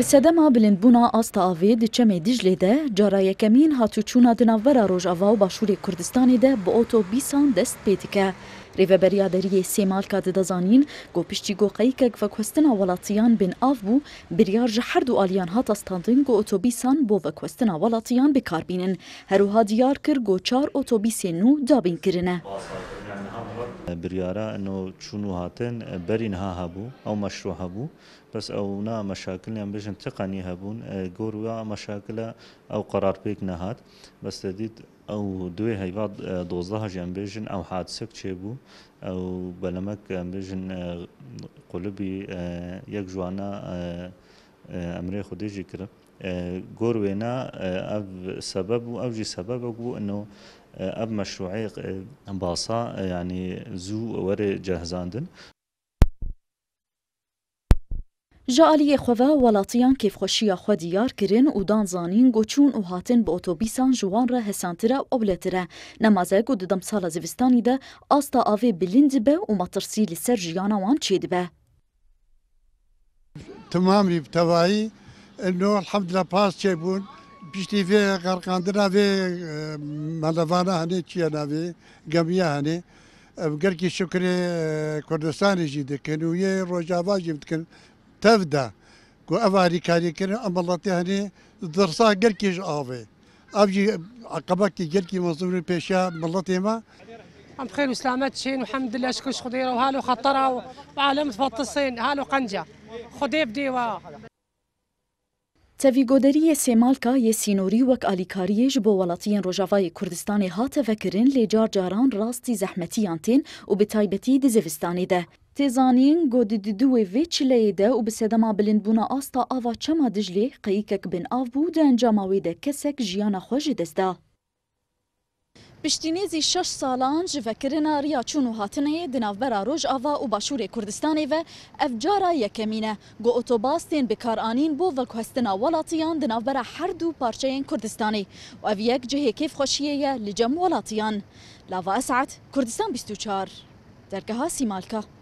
Bi sedema bilindbûna asta avê di çemê Dijlê de cara yekemîn hatûçûna di navbera Rojava û Başûrê Kurdistanê de bi otobîsan dest pê dike. Rêveberiya deriyê sêmalka didazanîn got piştî goqeyikek vekhwestina welatiyan bin av bû biryar ji her du aliyan hata standin got otobîsan bo vekhwestina welatiyan bikarbînin. Herûha diyar kir got çar otobîsên nû dabîn kirine. بریارە ئەنەوە چون و هاتن بەرینها هەبوو ئەو مەشروع هەبوو بەس ئەونا مەشاکلیان بژن تقنی هەبوون گۆروە مەشاکلە ئەو قرار پێک نەهات بەستەدید ئەو دوێ هەیواد دۆزەهژیان بێژن ئەو حادسەک چێبوو ئەو بەلەمەک بێژن قولبی یەک جوانە ئەمرێ خودێژی کرد گۆروێنە ئەو سەبەب و ئەوجی سەبەبک بوو ئەنەوە ئەم مەشروعی باسا ینی زوو وەرێ جەهزاندن ji aliyê xwe ve welatiyan kêfxweşiya xwe diyar kirin û danzanîn goçûn û hatin bi otobîsan ji wan re hesantire ewlettir e nemaze ku di demsala zivistanî de asta avê bilind dibe û matirsî li ser jiyana wan çê dibe Timamî tevayî nor hemdla pas çêbûn پشتی وی غرقاندنا وی اه، مالوانا هنه چیانا وی گمیا هنه اه، گەرکی شکرێ اه، کوردستانیژی دەکەن و یە ڕۆژاواژی بکەن تەفدا گو ئەواری کاریکردن ئەمەڵەتی هەنێ دەرسا گەرکیش ئاوێ ئەبجی عقبەکی گەرکی مەزوری پێشا مالطي ما أم بخير وسلامات شين والحمد لله شكون خديرة وهالو خطرة وعالم تفطسين هالو قنجة خديب ديوا تەڤیگۆدەریە سێمالکە یە سینۆریوەک ئالیکاریەش بۆ وڵاتیان رجافاي كردستاني هاتەڤەکردن لێ لجار جاران راستي زەحمەتیان تێن و بتایبەتی دزیویستانیدە. تێزانین گۆدیدوێ vê çileyê de û bi sedema bilindbûna asta ava çema dijlê qeyîkek bin av bû di encama wê de پشتینیزی شش سالان ژڤەکردنا ریا چونو هاتنه هاتنەیە دناوبەرا آوا و باشور باشوورێ و ئەفجارە یکمینه گو اوتوباس تین بکارانین بو بۆ وەکوهستنا وڵاتیان دناوبەرە هەردوو پارچەیەن کردستانی و او یک جهه کیف خوشیه لە جەم وڵاتیان لاڤ ئەسعەت کوردستان 24 ها سیمالکە